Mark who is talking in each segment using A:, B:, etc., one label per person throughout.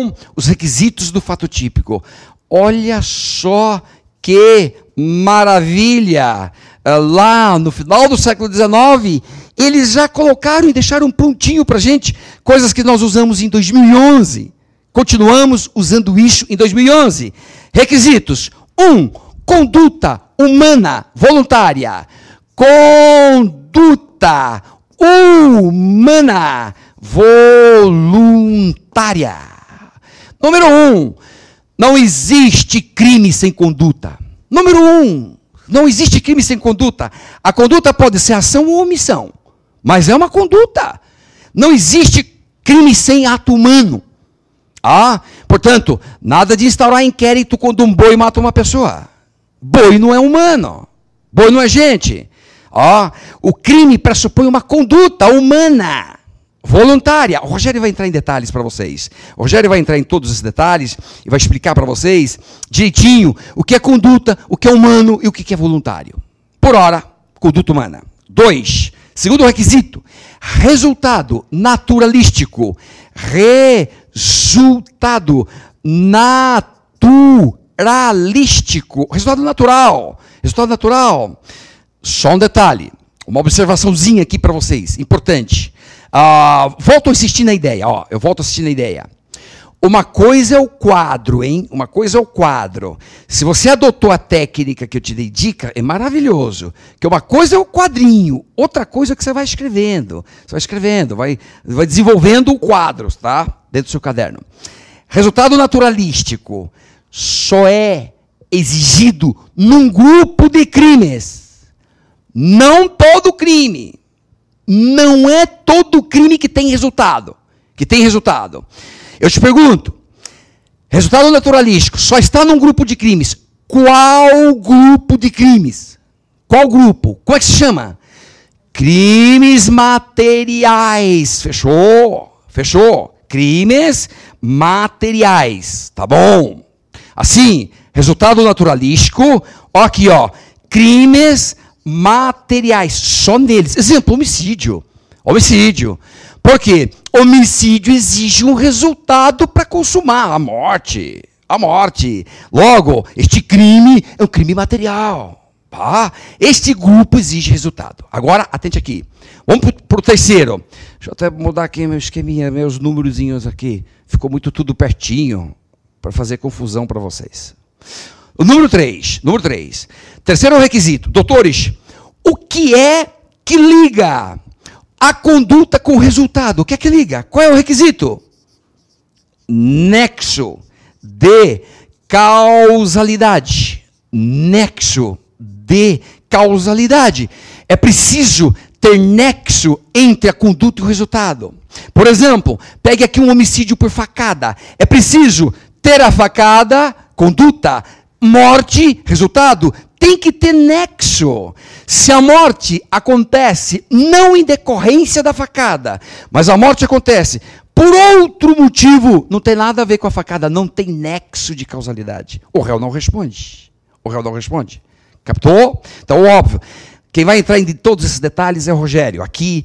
A: são os requisitos do fato típico. Olha só que maravilha! Eh, lá no final do século XIX, eles já colocaram e deixaram prontinho para gente coisas que nós usamos em 2011. Continuamos usando isso em 2011. Requisitos: 1. Um, conduta humana voluntária. Conduta humana voluntária. Número um, não existe crime sem conduta. Número um, não existe crime sem conduta. A conduta pode ser ação ou omissão, mas é uma conduta. Não existe crime sem ato humano. Ah, portanto, nada de instaurar inquérito quando um boi mata uma pessoa. Boi não é humano. Boi não é gente. Ah, o crime pressupõe uma conduta humana voluntária. O Rogério vai entrar em detalhes para vocês. O Rogério vai entrar em todos os detalhes e vai explicar para vocês direitinho o que é conduta, o que é humano e o que é voluntário. Por hora, conduta humana. Dois, segundo requisito, resultado naturalístico. Resultado naturalístico. Resultado natural. Resultado natural. Só um detalhe, uma observaçãozinha aqui para vocês, importante. Ah, volto a insistir na ideia, ó, eu volto a insistir na ideia. Uma coisa é o quadro, hein? Uma coisa é o quadro. Se você adotou a técnica que eu te dei dica, é maravilhoso. Que uma coisa é o quadrinho, outra coisa é que você vai escrevendo. Você vai escrevendo, vai, vai desenvolvendo o quadro, tá? Dentro do seu caderno. Resultado naturalístico só é exigido num grupo de crimes. Não todo crime não é todo crime que tem resultado. Que tem resultado. Eu te pergunto: resultado naturalístico só está num grupo de crimes. Qual grupo de crimes? Qual grupo? Como é que se chama? Crimes materiais. Fechou? Fechou? Crimes materiais. Tá bom? Assim, resultado naturalístico. Ó aqui, ó. Crimes materiais, só neles. Exemplo, homicídio. Homicídio. Porque homicídio exige um resultado para consumar a morte. A morte. Logo, este crime é um crime material. Tá? Este grupo exige resultado. Agora, atente aqui. Vamos para o terceiro. Deixa eu até mudar aqui meu esqueminha, meus númerozinhos aqui. Ficou muito tudo pertinho para fazer confusão para vocês. O número 3, número 3. Terceiro requisito. Doutores, o que é que liga a conduta com o resultado? O que é que liga? Qual é o requisito? Nexo de causalidade. Nexo de causalidade. É preciso ter nexo entre a conduta e o resultado. Por exemplo, pegue aqui um homicídio por facada. É preciso ter a facada, conduta, morte, resultado tem que ter nexo. Se a morte acontece não em decorrência da facada, mas a morte acontece por outro motivo, não tem nada a ver com a facada, não tem nexo de causalidade. O réu não responde. O réu não responde. Captou? Então, óbvio. Quem vai entrar em todos esses detalhes é o Rogério. Aqui,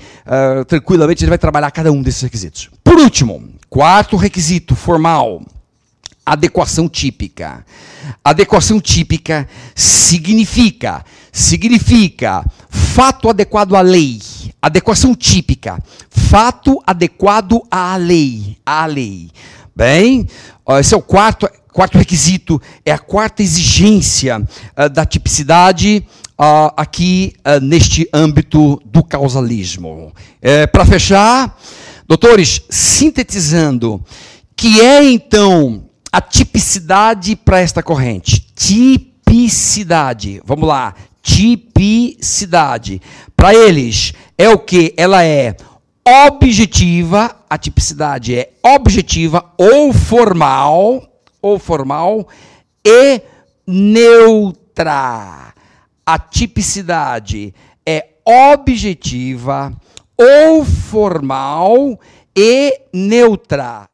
A: uh, tranquilamente, ele vai trabalhar cada um desses requisitos. Por último, quarto requisito formal adequação típica. Adequação típica significa significa fato adequado à lei. Adequação típica, fato adequado à lei, à lei. Bem, esse é o quarto quarto requisito, é a quarta exigência uh, da tipicidade uh, aqui uh, neste âmbito do causalismo. É, Para fechar, doutores, sintetizando, que é então a tipicidade para esta corrente. Tipicidade. Vamos lá. Tipicidade. Para eles, é o que? Ela é objetiva, a tipicidade é objetiva ou formal, ou formal, e neutra. A tipicidade é objetiva ou formal e neutra.